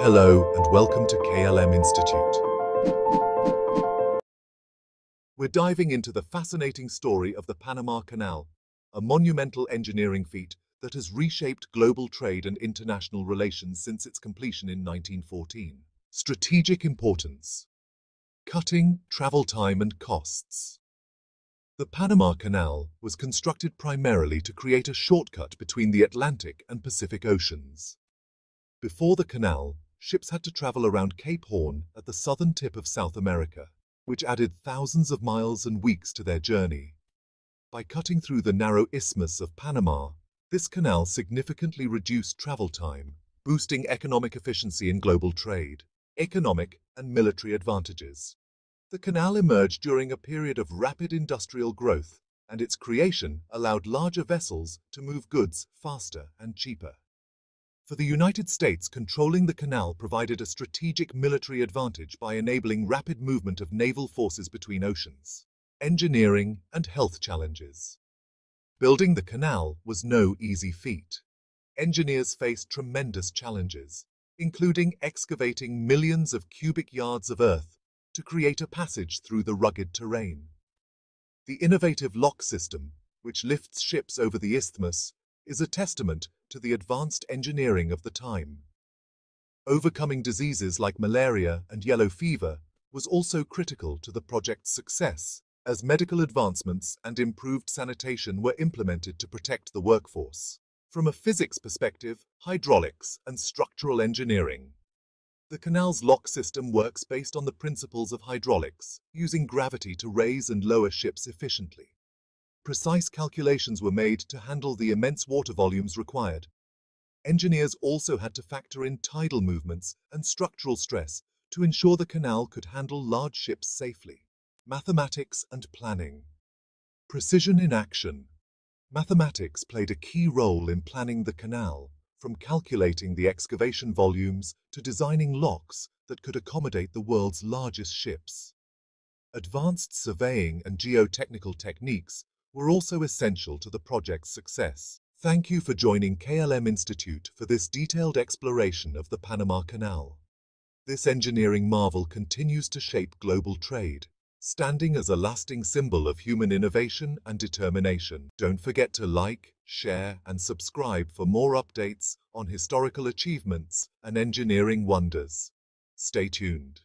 Hello and welcome to KLM Institute. We're diving into the fascinating story of the Panama Canal, a monumental engineering feat that has reshaped global trade and international relations since its completion in 1914. Strategic importance. Cutting travel time and costs. The Panama Canal was constructed primarily to create a shortcut between the Atlantic and Pacific Oceans. Before the canal, ships had to travel around Cape Horn at the southern tip of South America, which added thousands of miles and weeks to their journey. By cutting through the narrow isthmus of Panama, this canal significantly reduced travel time, boosting economic efficiency in global trade, economic and military advantages. The canal emerged during a period of rapid industrial growth, and its creation allowed larger vessels to move goods faster and cheaper. For the United States, controlling the canal provided a strategic military advantage by enabling rapid movement of naval forces between oceans, engineering and health challenges. Building the canal was no easy feat. Engineers faced tremendous challenges, including excavating millions of cubic yards of earth to create a passage through the rugged terrain. The innovative lock system, which lifts ships over the isthmus, is a testament to the advanced engineering of the time. Overcoming diseases like malaria and yellow fever was also critical to the project's success, as medical advancements and improved sanitation were implemented to protect the workforce. From a physics perspective, hydraulics and structural engineering. The canal's lock system works based on the principles of hydraulics, using gravity to raise and lower ships efficiently precise calculations were made to handle the immense water volumes required. Engineers also had to factor in tidal movements and structural stress to ensure the canal could handle large ships safely. Mathematics and Planning Precision in Action Mathematics played a key role in planning the canal, from calculating the excavation volumes to designing locks that could accommodate the world's largest ships. Advanced surveying and geotechnical techniques were also essential to the project's success. Thank you for joining KLM Institute for this detailed exploration of the Panama Canal. This engineering marvel continues to shape global trade, standing as a lasting symbol of human innovation and determination. Don't forget to like, share and subscribe for more updates on historical achievements and engineering wonders. Stay tuned.